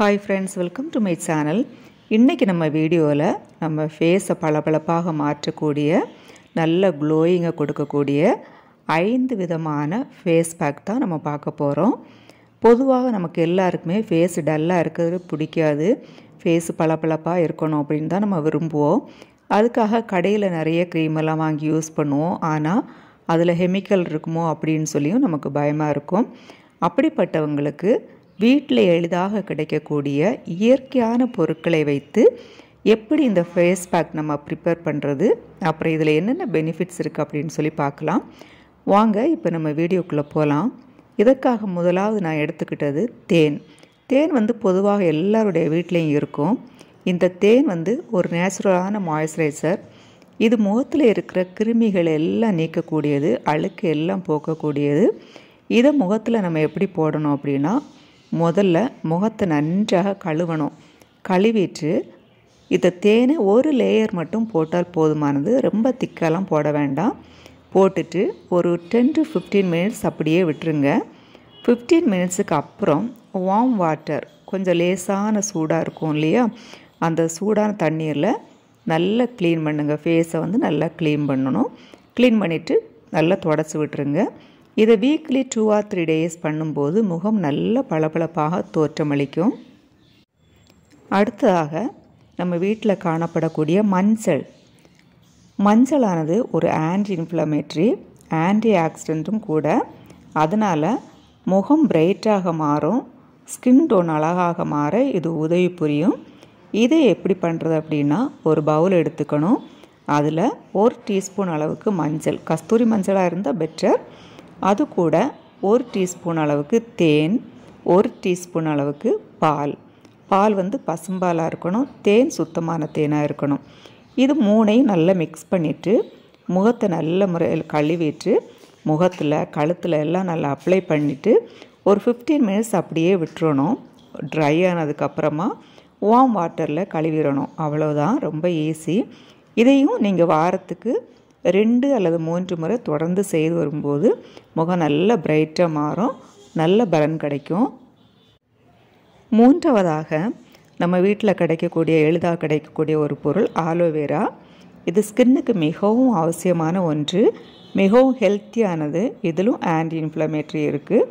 hi friends welcome to my channel இன்றைக்கி நம்ம வீடியோவில் நம்ம ஃபேஸை பளபளப்பாக மாற்றக்கூடிய நல்ல க்ளோயிங்கை கொடுக்கக்கூடிய ஐந்து விதமான ஃபேஸ் பேக் தான் நம்ம பார்க்க போகிறோம் பொதுவாக நமக்கு எல்லாருக்குமே ஃபேஸ் டல்லாக இருக்கிறது பிடிக்காது ஃபேஸ் பளபளப்பாக இருக்கணும் அப்படின்னு தான் நம்ம விரும்புவோம் அதுக்காக கடையில் நிறைய க்ரீமெல்லாம் வாங்கி யூஸ் பண்ணுவோம் ஆனால் அதில் ஹெமிக்கல் இருக்குமோ அப்படின்னு சொல்லியும் நமக்கு பயமாக இருக்கும் அப்படிப்பட்டவங்களுக்கு வீட்டில் எளிதாக கிடைக்கக்கூடிய இயற்கையான பொருட்களை வைத்து எப்படி இந்த ஃபேஸ் பேக் நம்ம ப்ரிப்பேர் பண்ணுறது அப்புறம் இதில் என்னென்ன பெனிஃபிட்ஸ் இருக்குது அப்படின்னு சொல்லி பார்க்கலாம் வாங்க இப்போ நம்ம வீடியோக்குள்ளே போகலாம் இதற்காக முதலாவது நான் எடுத்துக்கிட்டது தேன் தேன் வந்து பொதுவாக எல்லாருடைய வீட்லேயும் இருக்கும் இந்த தேன் வந்து ஒரு நேச்சுரலான மாய்ஸ்சரைசர் இது முகத்தில் இருக்கிற கிருமிகள் எல்லாம் நீக்கக்கூடியது அழுக்கு எல்லாம் போக்கக்கூடியது இதை முகத்தில் நம்ம எப்படி போடணும் அப்படின்னா முதல்ல முகத்தை நன்றாக கழுவணும் கழுவிட்டு இதை தேனை ஒரு லேயர் மட்டும் போட்டால் போதுமானது ரொம்ப திக்கெல்லாம் போட வேண்டாம் போட்டுட்டு ஒரு டென் டு ஃபிஃப்டீன் மினிட்ஸ் அப்படியே விட்டுருங்க ஃபிஃப்டீன் மினிட்ஸுக்கு அப்புறம் வார்ம் வாட்டர் கொஞ்சம் லேசான சூடாக இருக்கும் இல்லையா அந்த சூடான தண்ணீரில் நல்லா க்ளீன் பண்ணுங்கள் ஃபேஸை வந்து நல்லா க்ளீன் பண்ணணும் க்ளீன் பண்ணிவிட்டு நல்லா தொடச்சி விட்டுருங்க இதை weekly two or three days பண்ணும்போது முகம் நல்ல பளபளப்பாக தோற்றமளிக்கும் அடுத்ததாக நம்ம வீட்டில் காணப்படக்கூடிய மஞ்சள் மஞ்சளானது ஒரு ஆன்டி இன்ஃப்ளமேட்ரி ஆன்டி ஆக்சிடென்ட்டும் கூட அதனால் முகம் பிரைட்டாக மாறும் ஸ்கின் டோன் அழகாக மாற இது உதவி புரியும் இதை எப்படி பண்ணுறது அப்படின்னா ஒரு பவுல் எடுத்துக்கணும் அதில் ஒரு டீஸ்பூன் அளவுக்கு மஞ்சள் கஸ்தூரி மஞ்சளாக இருந்தால் பெட்டர் அது கூட ஒரு டீஸ்பூன் அளவுக்கு தேன் ஒரு டீஸ்பூன் அளவுக்கு பால் பால் வந்து பசும்பாலாக இருக்கணும் தேன் சுத்தமான தேனாக இருக்கணும் இது மூணையும் நல்லா மிக்ஸ் பண்ணிவிட்டு முகத்தை நல்ல முறையில் கழுவிட்டு முகத்தில் கழுத்தில் எல்லாம் நல்லா அப்ளை பண்ணிவிட்டு ஒரு ஃபிஃப்டீன் மினிட்ஸ் அப்படியே விட்டுறணும் ட்ரை ஆனதுக்கப்புறமா வார்ம் வாட்டரில் கழுவிடணும் அவ்வளோதான் ரொம்ப ஈஸி இதையும் நீங்கள் வாரத்துக்கு ரெண்டு அல்லது மூன்று முறை தொடர்ந்து செய்து வரும்போது முகம் நல்ல பிரைட்டாக மாறும் நல்ல பலன் கிடைக்கும் மூன்றாவதாக நம்ம வீட்டில் கிடைக்கக்கூடிய எளிதாக கிடைக்கக்கூடிய ஒரு பொருள் ஆலோவேரா இது ஸ்கின்னுக்கு மிகவும் அவசியமான ஒன்று மிகவும் ஹெல்த்தியானது இதிலும் ஆன்டி இன்ஃப்ளமேட்ரி இருக்குது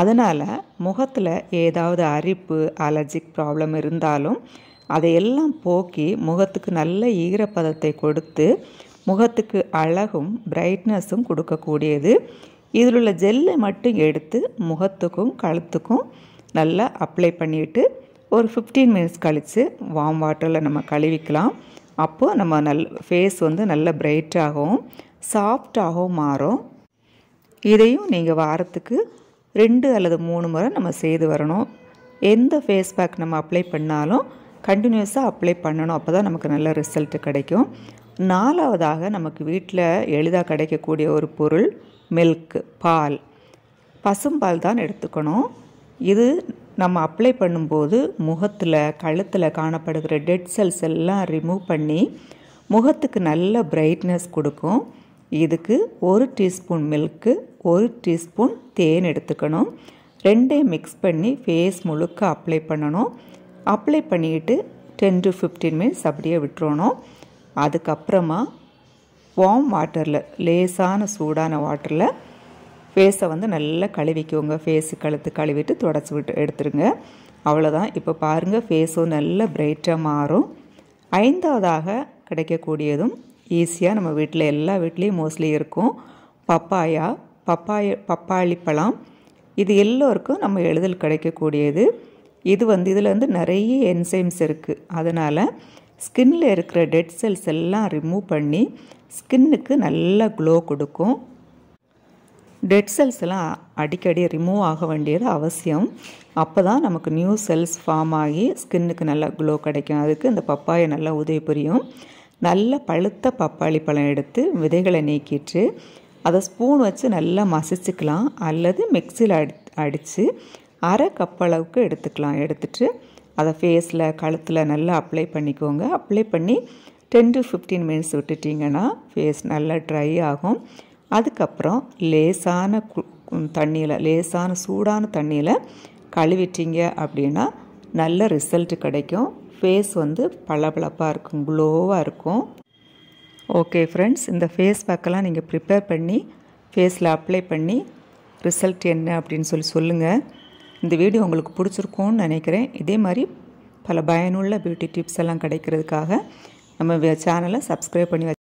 அதனால் முகத்தில் ஏதாவது அரிப்பு அலர்ஜிக் ப்ராப்ளம் இருந்தாலும் அதையெல்லாம் போக்கி முகத்துக்கு நல்ல ஈரப்பதத்தை கொடுத்து முகத்துக்கு அழகும் பிரைட்னஸும் கொடுக்கக்கூடியது இதில் உள்ள ஜெல்லை மட்டும் எடுத்து முகத்துக்கும் கழுத்துக்கும் நல்லா அப்ளை பண்ணிவிட்டு ஒரு ஃபிஃப்டீன் மினிட்ஸ் கழித்து வாம் வாட்டரில் நம்ம கழுவிக்கலாம் அப்போது நம்ம நல் ஃபேஸ் வந்து நல்ல பிரைட்டாகவும் சாஃப்டாகவும் மாறும் இதையும் நீங்கள் வாரத்துக்கு ரெண்டு அல்லது மூணு முறை நம்ம செய்து வரணும் எந்த ஃபேஸ் பேக் நம்ம அப்ளை பண்ணாலும் கண்டினியூஸாக அப்ளை பண்ணணும் அப்போ தான் நமக்கு நல்ல ரிசல்ட்டு கிடைக்கும் நாலாவதாக நமக்கு வீட்டில் எளிதாக கிடைக்கக்கூடிய ஒரு பொருள் மில்க் பால் பசும்பால் தான் எடுத்துக்கணும் இது நம்ம அப்ளை பண்ணும்போது முகத்தில் கழுத்தில் காணப்படுகிற டெட் செல்ஸ் எல்லாம் ரிமூவ் பண்ணி முகத்துக்கு நல்ல பிரைட்னஸ் கொடுக்கும் இதுக்கு ஒரு டீஸ்பூன் மில்க்கு ஒரு டீஸ்பூன் தேன் எடுத்துக்கணும் ரெண்டையும் மிக்ஸ் பண்ணி ஃபேஸ் முழுக்க அப்ளை பண்ணணும் அப்ளை பண்ணிக்கிட்டு டென் டு ஃபிஃப்டீன் மினிட்ஸ் அப்படியே விட்டுறணும் அதுக்கப்புறமா வார்ம் வாட்டரில் லேசான சூடான வாட்டரில் ஃபேஸை வந்து நல்லா கழுவிக்கோங்க ஃபேஸு கழுத்து கழுவிட்டு தொடச்சி விட்டு எடுத்துருங்க அவ்வளோதான் இப்போ பாருங்கள் ஃபேஸும் நல்லா பிரைட்டாக மாறும் ஐந்தாவதாக கிடைக்கக்கூடியதும் ஈஸியாக நம்ம வீட்டில் எல்லா வீட்லேயும் மோஸ்ட்லி இருக்கும் பப்பாயா பப்பாய பப்பாளி பழம் இது எல்லோருக்கும் நம்ம எளிதில் கிடைக்கக்கூடியது இது வந்து இதில் வந்து நிறைய என்சைம்ஸ் இருக்குது அதனால் ஸ்கின்னில் இருக்கிற டெட் செல்ஸ் எல்லாம் ரிமூவ் பண்ணி ஸ்கின்னுக்கு நல்ல க்ளோ கொடுக்கும் டெட் செல்ஸ் எல்லாம் அடிக்கடி ரிமூவ் ஆக வேண்டியது அவசியம் அப்போ தான் நமக்கு நியூ செல்ஸ் ஃபார்ம் ஆகி ஸ்கின்னுக்கு நல்லா க்ளோ கிடைக்கும் அதுக்கு இந்த பப்பாயை நல்லா உதவி புரியும் நல்ல பழுத்த பப்பாளி பழம் எடுத்து விதைகளை நீக்கிட்டு அதை ஸ்பூன் வச்சு நல்லா மசிச்சுக்கலாம் அல்லது மிக்சியில் அடி அடித்து அரை கப் அளவுக்கு எடுத்துக்கலாம் எடுத்துகிட்டு அதை ஃபேஸில் கழுத்தில் நல்லா அப்ளை பண்ணிக்கோங்க அப்ளை பண்ணி டென் டு ஃபிஃப்டீன் மினிட்ஸ் விட்டுட்டிங்கன்னா ஃபேஸ் நல்லா ட்ரை ஆகும் அதுக்கப்புறம் லேசான தண்ணியில் லேசான சூடான தண்ணியில் கழுவிட்டீங்க அப்படின்னா நல்ல ரிசல்ட் கிடைக்கும் ஃபேஸ் வந்து பளபளப்பாக இருக்கும் க்ளோவாக இருக்கும் ஓகே ஃப்ரெண்ட்ஸ் இந்த ஃபேஸ் பேக்கெல்லாம் நீங்கள் ப்ரிப்பேர் பண்ணி ஃபேஸில் அப்ளை பண்ணி ரிசல்ட் என்ன அப்படின்னு சொல்லி சொல்லுங்கள் இந்த வீடியோ உங்களுக்கு பிடிச்சிருக்கும்னு நினைக்கிறேன் இதே மாதிரி பல பயனுள்ள பியூட்டி டிப்ஸ் எல்லாம் கிடைக்கிறதுக்காக நம்ம சேனலை சப்ஸ்கிரைப் பண்ணி